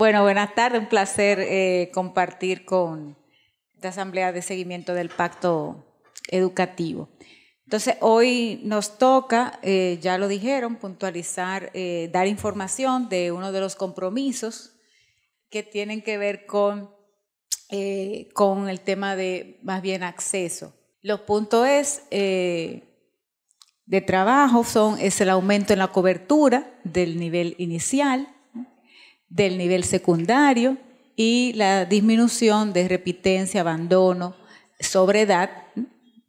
Bueno, buenas tardes, un placer eh, compartir con esta Asamblea de Seguimiento del Pacto Educativo. Entonces, hoy nos toca, eh, ya lo dijeron, puntualizar, eh, dar información de uno de los compromisos que tienen que ver con, con el tema de más bien acceso. Los puntos es de trabajo son es el aumento en la cobertura del nivel inicial, del nivel secundario y la disminución de repitencia, abandono, sobredad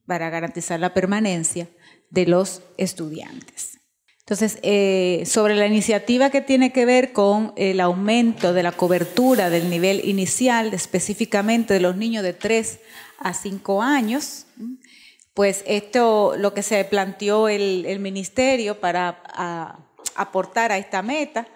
para garantizar la permanencia de los estudiantes. Entonces, eh, sobre la iniciativa que tiene que ver con el aumento de la cobertura del nivel inicial, específicamente de los niños de 3 a 5 años, pues esto lo que se planteó el, ministerio para aportar a esta meta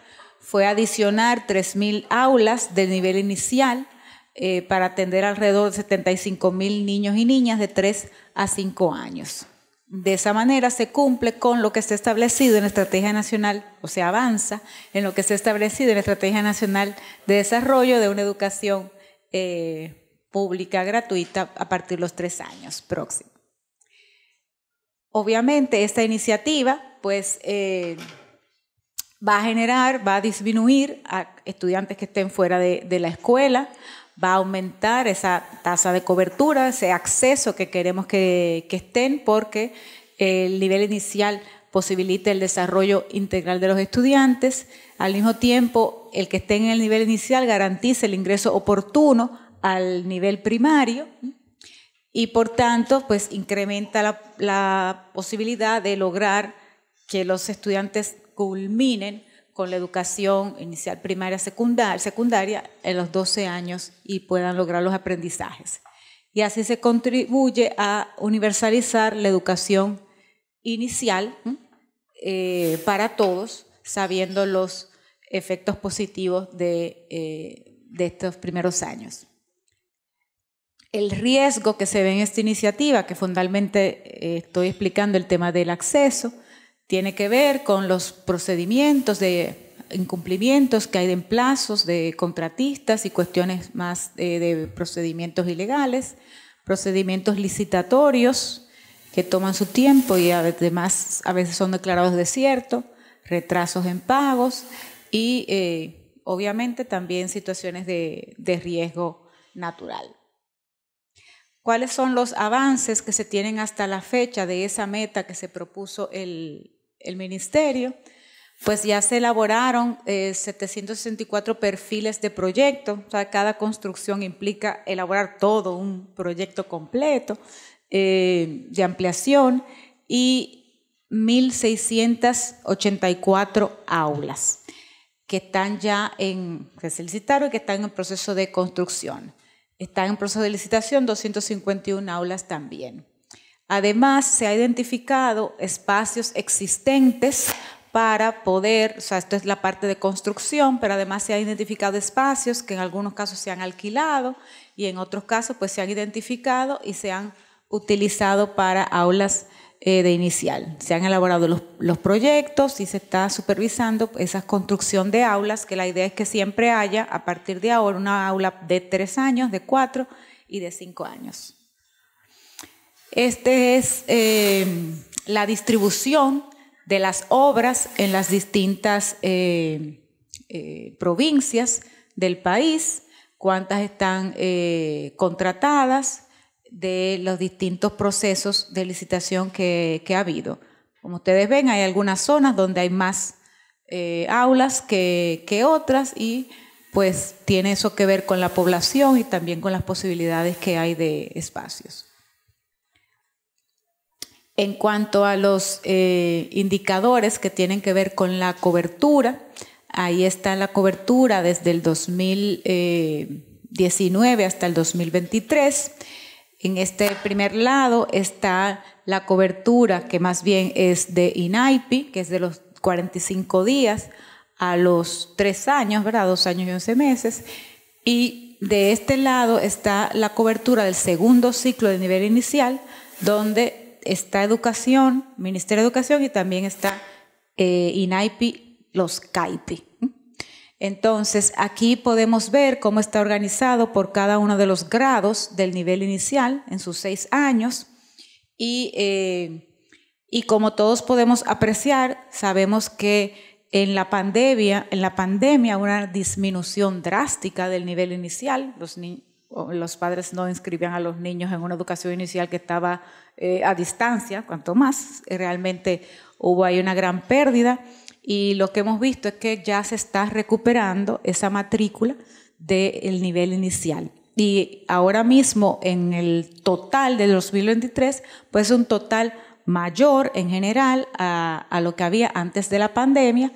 fue adicionar 3.000 aulas de nivel inicial eh, para atender alrededor de 75.000 niños y niñas de 3 a 5 años. De esa manera se cumple con lo que está establecido en la Estrategia Nacional, o sea, avanza en lo que ha establecido en la Estrategia Nacional de Desarrollo de una educación eh, pública gratuita a partir de los tres años próximos. Obviamente, esta iniciativa, pues... Eh, va a generar, va a disminuir a estudiantes que estén fuera de, la escuela, va a aumentar esa tasa de cobertura, ese acceso que queremos que, estén, porque el nivel inicial posibilita el desarrollo integral de los estudiantes. Al mismo tiempo, el que esté en el nivel inicial garantiza el ingreso oportuno al nivel primario y, por tanto, pues incrementa la posibilidad de lograr que los estudiantes culminen con la educación inicial, primaria, secundaria, secundaria en los 12 años y puedan lograr los aprendizajes. Y así se contribuye a universalizar la educación inicial eh, para todos, sabiendo los efectos positivos eh, de, estos primeros años. El riesgo que se ve en esta iniciativa, que fundamentalmente eh, estoy explicando el tema del acceso, tiene que ver con los procedimientos de incumplimientos que hay de plazos de contratistas y cuestiones más eh, de procedimientos ilegales, procedimientos licitatorios que toman su tiempo y además a veces son declarados desiertos, retrasos en pagos y eh, obviamente también situaciones de riesgo natural. ¿Cuáles son los avances que se tienen hasta la fecha de esa meta que se propuso el, el ministerio, pues ya se elaboraron 764 eh, perfiles de proyecto, o sea, cada construcción implica elaborar todo un proyecto completo eh, de ampliación y 1.684 aulas que están ya en, que se y que están en proceso de construcción. Están en proceso de licitación 251 aulas también. Además, se ha identificado espacios existentes para poder, o sea, esto es la parte de construcción, pero además se han identificado espacios que en algunos casos se han alquilado y en otros casos pues se han identificado y se han utilizado para aulas eh, de inicial. Se han elaborado los, proyectos y se está supervisando esa construcción de aulas, que la idea es que siempre haya a partir de ahora una aula de tres años, de cuatro y de cinco años. Esta es eh, la distribución de las obras en las distintas eh, eh, provincias del país, cuántas están contratadas de los distintos procesos de licitación que, ha habido. Como ustedes ven, hay algunas zonas donde hay más aulas que otras y pues tiene eso que ver con la población y también con las posibilidades que hay de espacios. En cuanto a los eh, indicadores que tienen que ver con la cobertura, ahí está la cobertura desde el 2019 eh, hasta el 2023. En este primer lado está la cobertura que más bien es de INAIPI, que es de los 45 días a los 3 años, ¿verdad? 2 años y 11 meses. Y de este lado está la cobertura del segundo ciclo de nivel inicial, donde está Educación, Ministerio de Educación y también está INAIPI, eh, los CAIPI. Entonces, aquí podemos ver cómo está organizado por cada uno de los grados del nivel inicial en sus seis años. Y, eh, y como todos podemos apreciar, sabemos que en la, pandemia, en la pandemia una disminución drástica del nivel inicial, los niños los padres no inscribían a los niños en una educación inicial que estaba eh, a distancia, cuanto más eh, realmente hubo ahí una gran pérdida y lo que hemos visto es que ya se está recuperando esa matrícula del nivel inicial. Y ahora mismo en el total de 2023, pues un total mayor en general a, lo que había antes de la pandemia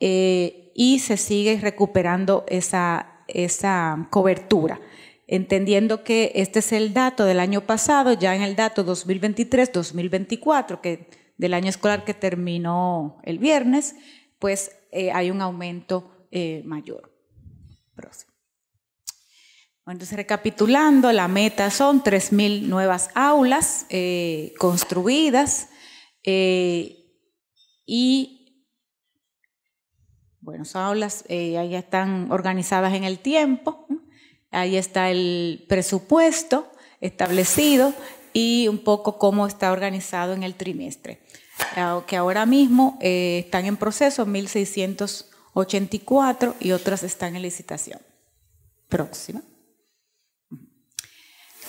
eh, y se sigue recuperando esa, esa cobertura entendiendo que este es el dato del año pasado, ya en el dato 2023-2024, que del año escolar que terminó el viernes, pues eh, hay un aumento eh, mayor. Próximo. Entonces, recapitulando, la meta son 3.000 nuevas aulas eh, construidas y bueno, esas aulas ya están organizadas en el tiempo. Ahí está el presupuesto establecido y un poco cómo está organizado en el trimestre, que ahora mismo eh, están en proceso 1.684 y otras están en licitación. Próxima.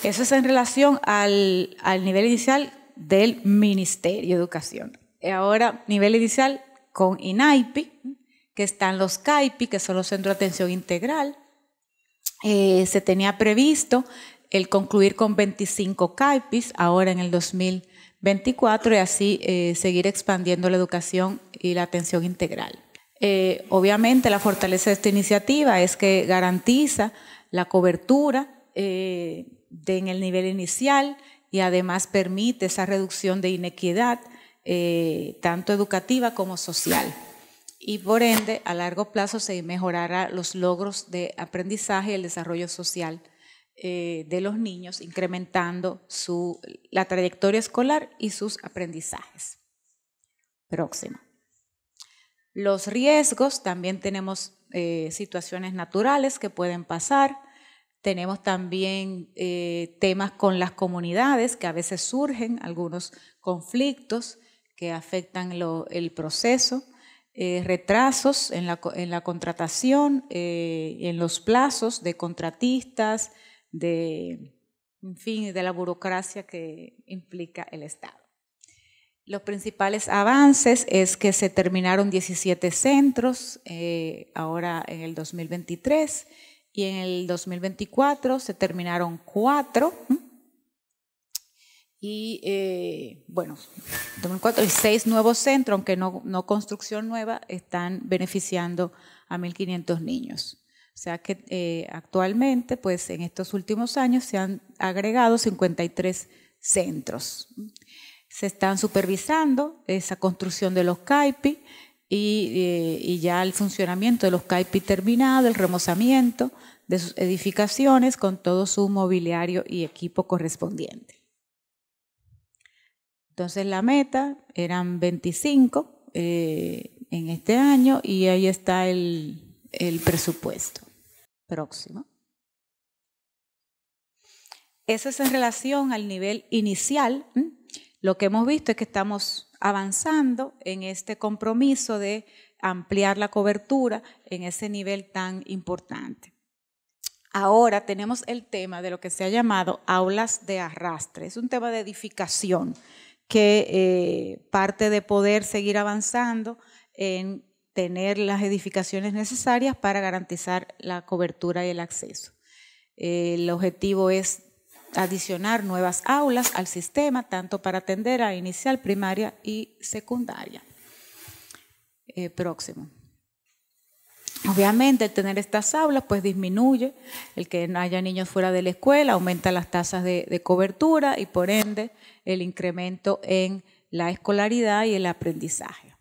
Eso es en relación al, al nivel inicial del Ministerio de Educación. Ahora, nivel inicial con INAIPI, que están los CAIPI, que son los Centros de Atención Integral, eh, se tenía previsto el concluir con 25 CAIPIS ahora en el 2024 y así eh, seguir expandiendo la educación y la atención integral. Eh, obviamente la fortaleza de esta iniciativa es que garantiza la cobertura en el nivel inicial y además permite esa reducción de inequidad tanto educativa como social y por ende a largo plazo se mejorará los logros de aprendizaje y el desarrollo social eh, de los niños, incrementando la trayectoria escolar y sus aprendizajes. Próximo. Los riesgos, también tenemos eh, situaciones naturales que pueden pasar, tenemos también eh, temas con las comunidades que a veces surgen, algunos conflictos que afectan el proceso eh, retrasos en la, contratación, eh, en los plazos de contratistas, de, en fin, de la burocracia que implica el Estado. Los principales avances es que se terminaron 17 centros eh, ahora en el 2023 y en el 2024 se terminaron cuatro y eh, bueno, 2004, y seis nuevos centros, aunque no, construcción nueva, están beneficiando a 1.500 niños. O sea que eh, actualmente, pues en estos últimos años se han agregado 53 centros. Se están supervisando esa construcción de los CAIPI y, eh, y ya el funcionamiento de los CAIPI terminado, el remozamiento de sus edificaciones con todo su mobiliario y equipo correspondiente. Entonces la meta eran 25 eh, en este año y ahí está el, el presupuesto próximo. Eso es en relación al nivel inicial. Lo que hemos visto es que estamos avanzando en este compromiso de ampliar la cobertura en ese nivel tan importante. Ahora tenemos el tema de lo que se ha llamado aulas de arrastre. Es un tema de edificación que eh, parte de poder seguir avanzando en tener las edificaciones necesarias para garantizar la cobertura y el acceso. el objetivo es adicionar nuevas aulas al sistema, tanto para atender a inicial, primaria y secundaria. Eh, próximo. Obviamente, el tener estas aulas, pues disminuye el que haya niños fuera de la escuela, aumenta las tasas de, cobertura y, por ende, el incremento en la escolaridad y el aprendizaje.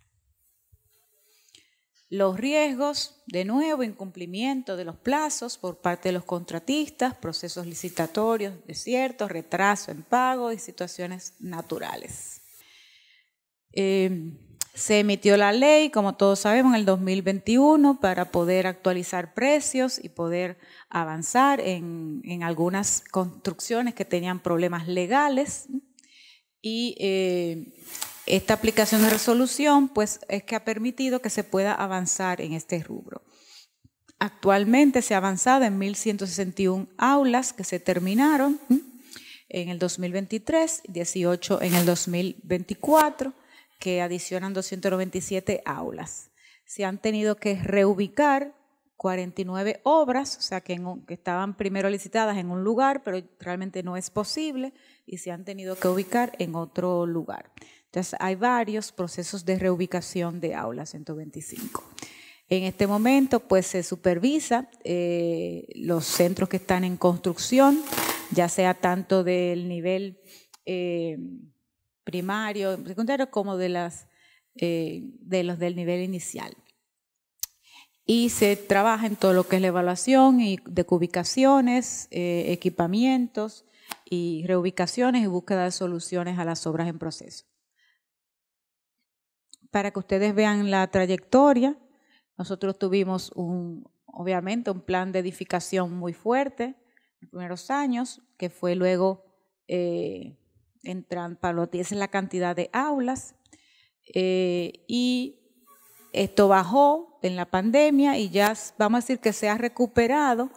Los riesgos, de nuevo, incumplimiento de los plazos por parte de los contratistas, procesos licitatorios desiertos, retraso en pago y situaciones naturales. Eh, se emitió la ley, como todos sabemos, en el 2021 para poder actualizar precios y poder avanzar en, algunas construcciones que tenían problemas legales. Y eh, esta aplicación de resolución, pues es que ha permitido que se pueda avanzar en este rubro. Actualmente se ha avanzado en 1.161 aulas que se terminaron en el 2023, 18 en el 2024 que adicionan 297 aulas. Se han tenido que reubicar 49 obras, o sea, que, estaban primero licitadas en un lugar, pero realmente no es posible y se han tenido que ubicar en otro lugar. Entonces, hay varios procesos de reubicación de aulas 125. En este momento, pues se supervisa eh, los centros que están en construcción, ya sea tanto del nivel... Eh, primario, secundario, como eh, de, los del nivel inicial. Y se trabaja en todo lo que es la evaluación y de ubicaciones, eh, equipamientos y reubicaciones y búsqueda de soluciones a las obras en proceso. Para que ustedes vean la trayectoria, nosotros tuvimos obviamente, un plan de edificación muy fuerte en los primeros años, que fue luego eh, entran para los 10 es la cantidad de aulas eh, y esto bajó en la pandemia y ya vamos a decir que se ha recuperado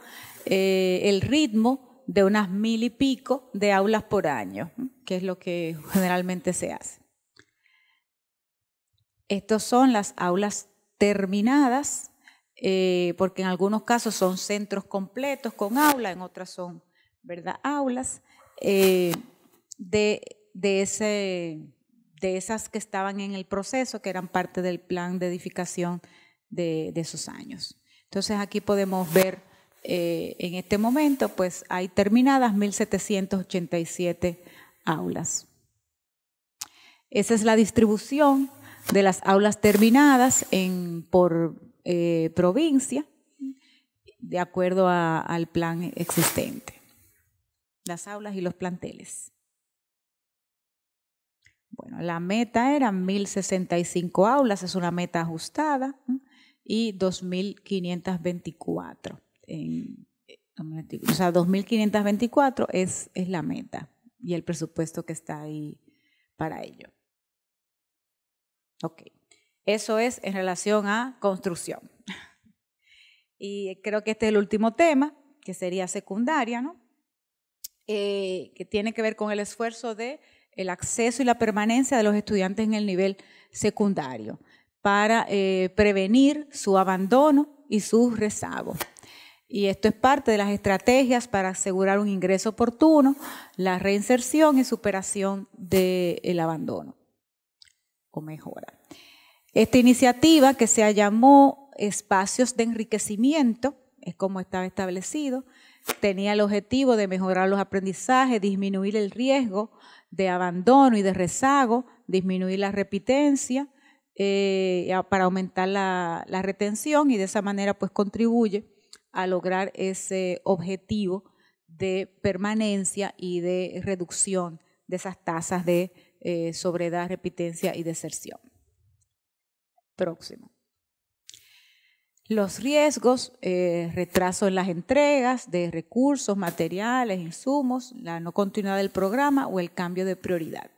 eh, el ritmo de unas mil y pico de aulas por año, que es lo que generalmente se hace. Estas son las aulas terminadas, eh, porque en algunos casos son centros completos con aulas, en otras son, ¿verdad?, aulas de, de, ese, de esas que estaban en el proceso, que eran parte del plan de edificación de, esos años. Entonces aquí podemos ver eh, en este momento, pues hay terminadas 1.787 aulas. Esa es la distribución de las aulas terminadas por eh, provincia, de acuerdo al plan existente. Las aulas y los planteles. Bueno, la meta era 1065 aulas, es una meta ajustada, y 2524. Eh, o sea, 2524 es, es la meta y el presupuesto que está ahí para ello. Ok, eso es en relación a construcción. Y creo que este es el último tema, que sería secundaria, ¿no? Eh, que tiene que ver con el esfuerzo de el acceso y la permanencia de los estudiantes en el nivel secundario para eh, prevenir su abandono y sus rezagos. Y esto es parte de las estrategias para asegurar un ingreso oportuno, la reinserción y superación del abandono o mejora. Esta iniciativa que se llamó Espacios de Enriquecimiento, es como estaba establecido, tenía el objetivo de mejorar los aprendizajes, disminuir el riesgo de abandono y de rezago, disminuir la repitencia eh, para aumentar la, retención y de esa manera pues contribuye a lograr ese objetivo de permanencia y de reducción de esas tasas de eh, sobredad, repitencia y deserción. Próximo. Los riesgos, eh, retraso en las entregas de recursos, materiales, insumos, la no continuidad del programa o el cambio de prioridad.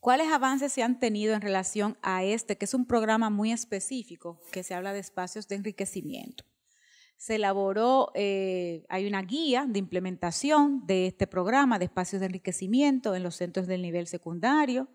¿Cuáles avances se han tenido en relación a este, que es un programa muy específico, que se habla de espacios de enriquecimiento? Se elaboró, eh, hay una guía de implementación de este programa de espacios de enriquecimiento en los centros del nivel secundario.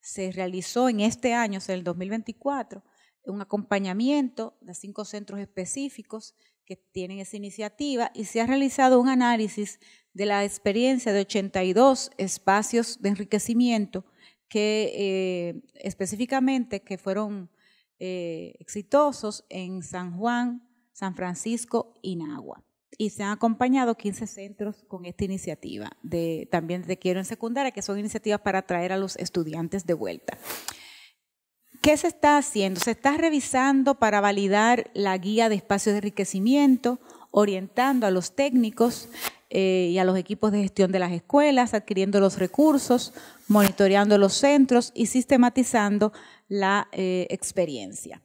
Se realizó en este año, es el 2024 un acompañamiento de cinco centros específicos que tienen esa iniciativa y se ha realizado un análisis de la experiencia de 82 espacios de enriquecimiento que eh, específicamente que fueron eh, exitosos en San Juan, San Francisco y Nagua. Y se han acompañado 15 centros con esta iniciativa, de, también de Quiero en Secundaria, que son iniciativas para atraer a los estudiantes de vuelta. ¿Qué se está haciendo? Se está revisando para validar la guía de espacios de enriquecimiento, orientando a los técnicos eh, y a los equipos de gestión de las escuelas, adquiriendo los recursos, monitoreando los centros y sistematizando la eh, experiencia.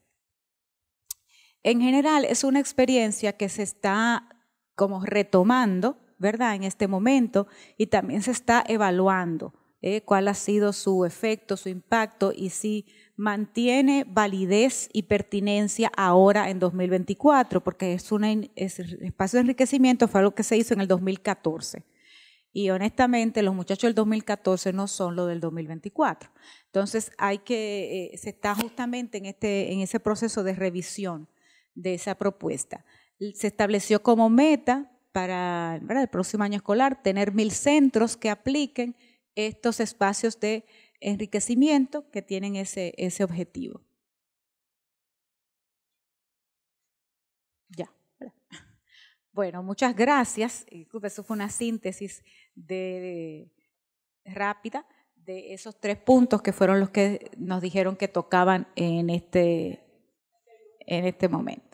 En general, es una experiencia que se está como retomando, ¿verdad? En este momento y también se está evaluando eh, cuál ha sido su efecto, su impacto y si mantiene validez y pertinencia ahora en 2024, porque es un espacio de enriquecimiento, fue algo que se hizo en el 2014. Y honestamente, los muchachos del 2014 no son los del 2024. Entonces, hay que, eh, se está justamente en, este, en ese proceso de revisión de esa propuesta. Se estableció como meta para el próximo año escolar tener mil centros que apliquen estos espacios de enriquecimiento que tienen ese, ese objetivo. Ya. Bueno, muchas gracias. eso fue una síntesis rápida de esos tres puntos que fueron los que nos dijeron que tocaban en este, en este momento.